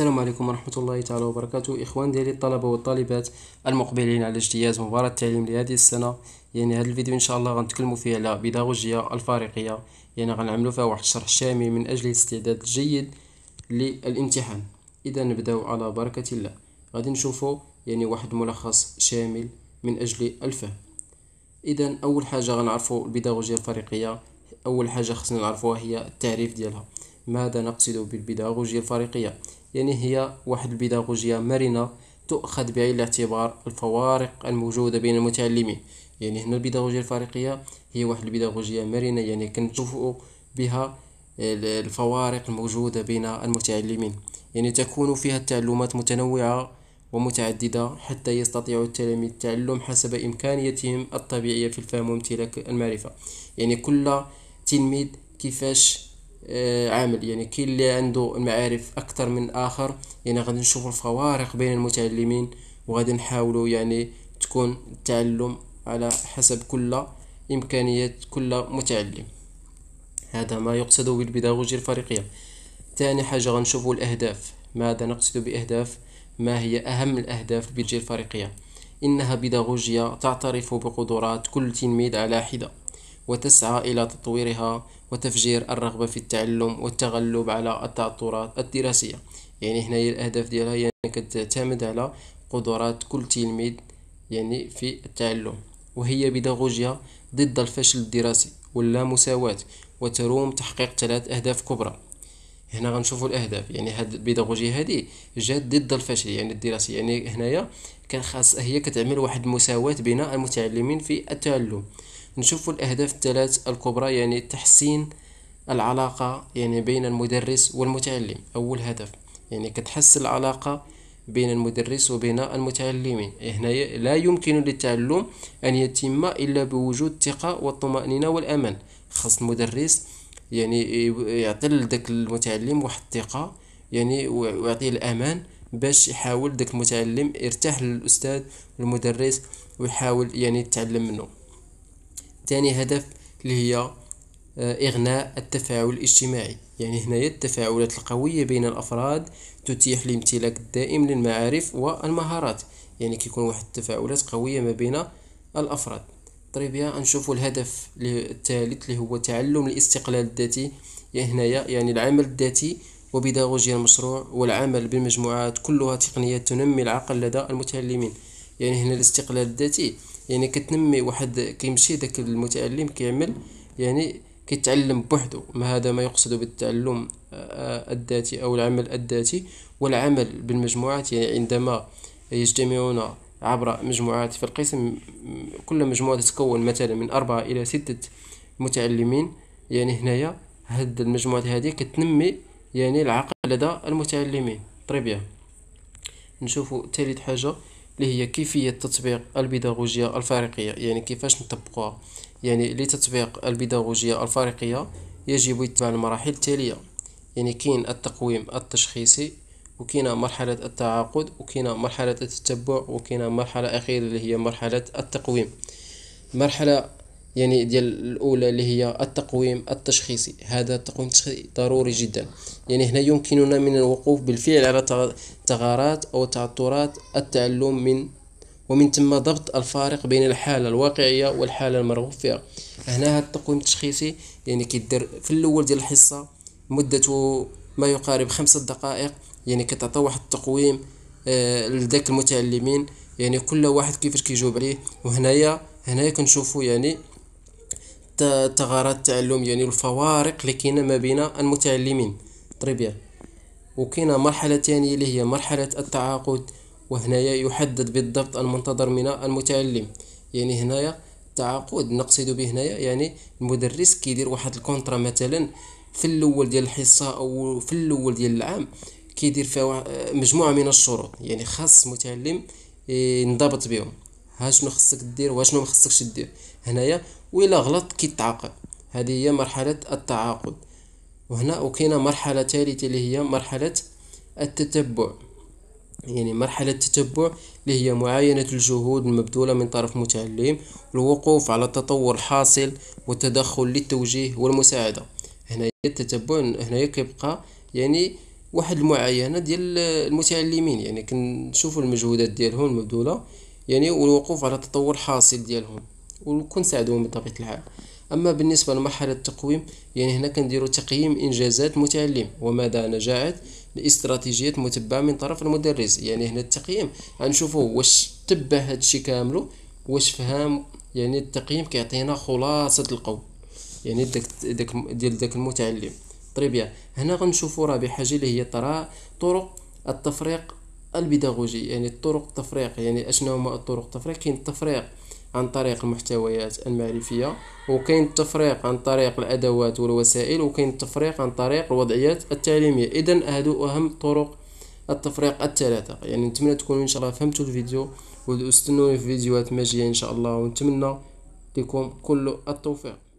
السلام عليكم ورحمة الله تعالى وبركاته إخوان ديالي الطلبة والطالبات المقبلين على اجتياز مباراة التعليم لهذه السنة يعني هذا الفيديو إن شاء الله غنتكلموا فيه على بيداغوجيا الفارقية يعني غنعملوا فيها واحد الشرح شامل من أجل الاستعداد الجيد للامتحان إذا نبداو على بركة الله غادي نشوفوا يعني واحد ملخص شامل من أجل الفهم إذا أول حاجة غنعرفوا البيداغوجيا الفارقية أول حاجة خصنا نعرفوها هي التعريف ديالها ماذا نقصد بالبيداغوجيا الفارقية يعني هي واحد البيداغوجيا مرنة تؤخذ بعين الاعتبار الفوارق الموجودة بين المتعلمين يعني هنا البيداغوجيا الفارقية هي واحد البيداغوجيا مرنة يعني كنشوفوا بها الفوارق الموجودة بين المتعلمين يعني تكون فيها التعلمات متنوعة ومتعددة حتى يستطيع التلاميذ التعلم حسب إمكانيتهم الطبيعية في الفهم وامتلاك المعرفة يعني كل تلميذ كيفاش آه، عامل يعني كاين اللي عنده المعارف اكثر من اخر يعني غادي نشوفوا الفوارق بين المتعلمين وغادي نحاولوا يعني تكون التعلم على حسب كل امكانيات كل متعلم هذا ما يقصد بالبيداغوجيا الفريقيه ثاني حاجه غنشوفوا الاهداف ماذا نقصد باهداف ما هي اهم الاهداف البيداغوجيا الفريقيه انها بيداغوجيا تعترف بقدرات كل تلميذ على حده وتسعى إلى تطويرها وتفجير الرغبة في التعلم والتغلب على التعثرات الدراسية يعني هنا الأهداف ديالها هي أنك تعتمد على قدرات كل تلميذ يعني في التعلم وهي بيداغوجيا ضد الفشل الدراسي مساواة وتروم تحقيق ثلاث أهداف كبرى هنا غنشوفوا الاهداف يعني هاد البيداغوجي هادي جات ضد الفشل يعني الدراسي يعني هنايا كان خاص هي كتعمل واحد المساواه بين المتعلمين في التعلم نشوف الأهداف الثلاث الكبرى يعني تحسين العلاقة يعني بين المدرس والمتعلم أول هدف يعني كتحسن العلاقة بين المدرس وبين المتعلمين هنا لا يمكن للتعلم أن يتم إلا بوجود الثقة والطمأنينة والأمان خاص المدرس يعني يعطي لذاك المتعلم واحد الثقة يعني ويعطيه الأمان باش يحاول داك المتعلم يرتاح للأستاذ والمدرس ويحاول يعني يتعلم منه تاني هدف اللي هي آه، إغناء التفاعل الاجتماعي يعني هنا التفاعلات القوية بين الأفراد تتيح الامتلاك الدائم للمعارف والمهارات يعني كيكون واحد التفاعلات قوية ما بين الأفراد طيب يا نشوفوا الهدف الثالث اللي هو تعلم الاستقلال الذاتي يعني هنايا يعني العمل الذاتي وبيداغوجيا المشروع والعمل بالمجموعات كلها تقنيات تنمي العقل لدى المتعلمين يعني هنا الاستقلال الذاتي يعني كتنمي واحد كيمشي داك المتعلم كيعمل يعني كيتعلم بوحدو ما هذا ما يقصد بالتعلم آه، آه، الذاتي او العمل الذاتي والعمل بالمجموعات يعني عندما يجتمعون عبر مجموعات في القسم كل مجموعة تتكون مثلا من أربعة إلى ستة متعلمين يعني هنايا هاد المجموعات هذه كتنمي يعني العقل لدى المتعلمين طريبيا نشوفوا ثالث حاجة اللي هي كيفية تطبيق البيداغوجيا الفارقية يعني كيفاش نطبقوها يعني لتطبيق البيداغوجيا الفارقية يجب اتباع المراحل التالية يعني كاين التقويم التشخيصي وكين مرحلة التعاقد وكين مرحلة التتبع وكين مرحلة أخيرة اللي هي مرحلة التقويم مرحلة يعني ديال الاولى اللي هي التقويم التشخيصي هذا التقويم التشخيصي ضروري جدا يعني هنا يمكننا من الوقوف بالفعل على تغارات او تعثرات التعلم من ومن ثم ضبط الفارق بين الحاله الواقعيه والحاله المرغوب فيها هنا هذا التقويم التشخيصي يعني كيدير في الاول ديال الحصه مدته ما يقارب خمسة دقائق يعني كتعطي واحد التقويم آه، لذاك المتعلمين يعني كل واحد كيفاش كيجاوب عليه وهنايا هنايا كنشوفو يعني ثغرات التعلم يعني الفوارق اللي كاينه ما بين المتعلمين طريبيا وكاينه مرحله ثانيه اللي هي مرحله التعاقد وهنايا يحدد بالضبط المنتظر من المتعلم يعني هنايا التعاقد نقصد به هنايا يعني المدرس كيدير واحد الكونترا مثلا في الاول ديال الحصه او في الاول ديال العام كيدير فيها مجموعه من الشروط يعني خاص المتعلم ينضبط بهم ها شنو خصك دير واشنو ما خصكش دير هنايا ويلا غلط كيتعاقب هذه هي مرحلة التعاقد وهنا وكاينه مرحلة ثالثة اللي هي مرحلة التتبع يعني مرحلة التتبع اللي هي معاينة الجهود المبذولة من طرف المتعلم الوقوف على التطور الحاصل والتدخل للتوجيه والمساعدة هنا التتبع هنا كيبقى يعني واحد المعاينة ديال المتعلمين يعني كنشوفوا المجهودات ديالهم المبذولة يعني والوقوف على التطور الحاصل ديالهم ونكون ساعدهم بطبيعة الحال اما بالنسبه لمرحله التقويم يعني هنا كنديروا تقييم انجازات المتعلم ومدى نجاعه الاستراتيجيات متبعه من طرف المدرس يعني هنا التقييم غنشوفوا واش تبع هادشي كامله واش فهم يعني التقييم كيعطينا خلاصه القول يعني داك داك ديال داك المتعلم طري هنا غنشوفوا راه بحاجه اللي هي طرق التفريق البيداغوجي يعني الطرق التفريق يعني اشنو هما الطرق التفريق كاين التفريق عن طريق المحتويات المعرفيه وكاين التفريق عن طريق الادوات والوسائل وكاين التفريق عن طريق الوضعيات التعليميه اذا هادو اهم طرق التفريق الثلاثه يعني نتمنى تكونوا ان شاء الله فهمتوا الفيديو واستنوني في فيديوهات ماجيه ان شاء الله ونتمنى لكم كل التوفيق